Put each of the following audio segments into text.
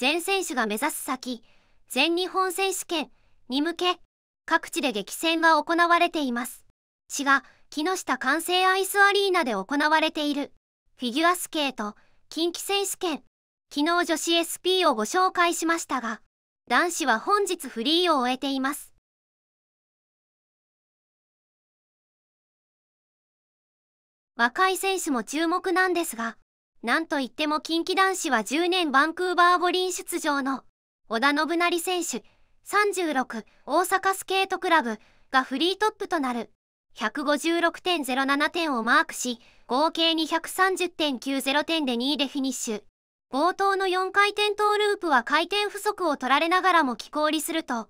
全選手が目指す先、全日本選手権に向け、各地で激戦が行われています。滋が木下完成アイスアリーナで行われている、フィギュアスケート、近畿選手権、昨日女子 SP をご紹介しましたが、男子は本日フリーを終えています。若い選手も注目なんですが、なんといっても近畿男子は10年バンクーバー五輪出場の織田信成選手36大阪スケートクラブがフリートップとなる156.07点をマークし合計230.90点で2位でフィニッシュ冒頭の4回転トーループは回転不足を取られながらも気氷すると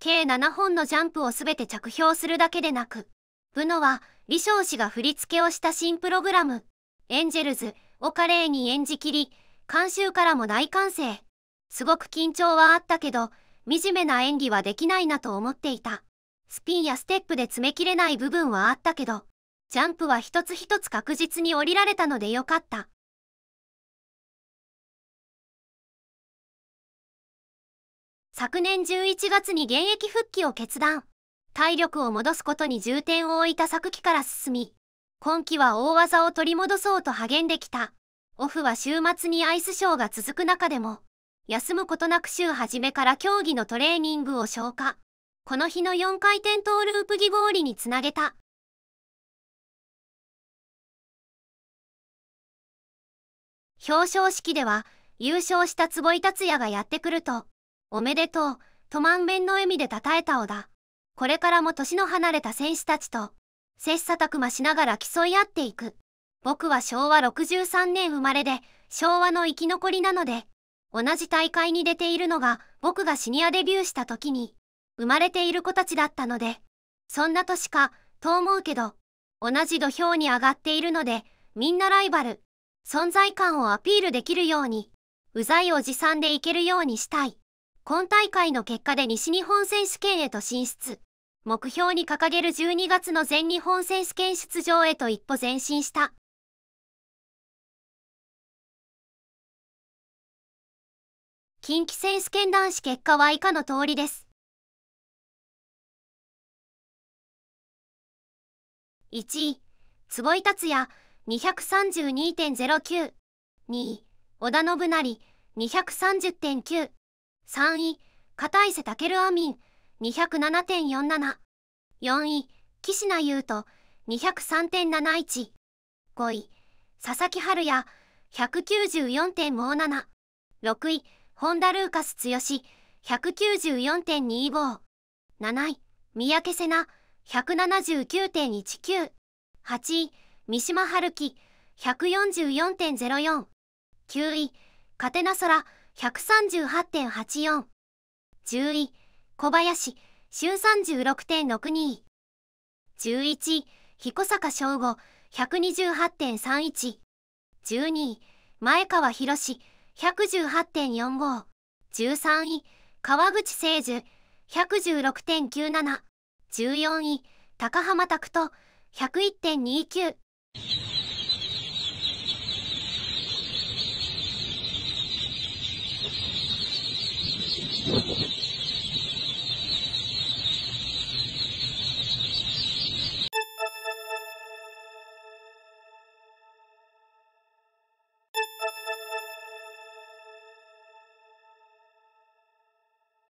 計7本のジャンプを全て着氷するだけでなくブノは李翔氏が振り付けをした新プログラムエンジェルズを華麗に演じきり、観衆からも大歓声。すごく緊張はあったけど、惨めな演技はできないなと思っていた。スピンやステップで詰めきれない部分はあったけど、ジャンプは一つ一つ確実に降りられたのでよかった。昨年11月に現役復帰を決断。体力を戻すことに重点を置いた昨季から進み、今季は大技を取り戻そうと励んできた。オフは週末にアイスショーが続く中でも、休むことなく週初めから競技のトレーニングを消化。この日の4回転トーループー氷につなげた。表彰式では、優勝した坪井達也がやってくると、おめでとう、と満面の笑みで称えた小田。これからも年の離れた選手たちと、切磋琢磨しながら競い合っていく。僕は昭和63年生まれで、昭和の生き残りなので、同じ大会に出ているのが、僕がシニアデビューした時に、生まれている子たちだったので、そんな年か、と思うけど、同じ土俵に上がっているので、みんなライバル、存在感をアピールできるように、うざいおじさんでいけるようにしたい。今大会の結果で西日本選手権へと進出。目標に掲げる12月の全日本選手権出場へと一歩前進した。近畿選手権男子結果は以下の通りです。1位、坪井達也232.09。2位、織田信成230.9。3位、片伊勢健アミン207.47。4位、岸名優斗203.71。5位、佐々木春也194.57。6位、本田ルーカス強し、194.25 7位三宅瀬名179.198位三島春樹144.04 9位カテナソラ138.84 10位小林週36.62 11位彦坂翔吾128.3112位前川博118.45、13位、川口聖樹、116.97、14位、高浜拓人、101.29。Thank you.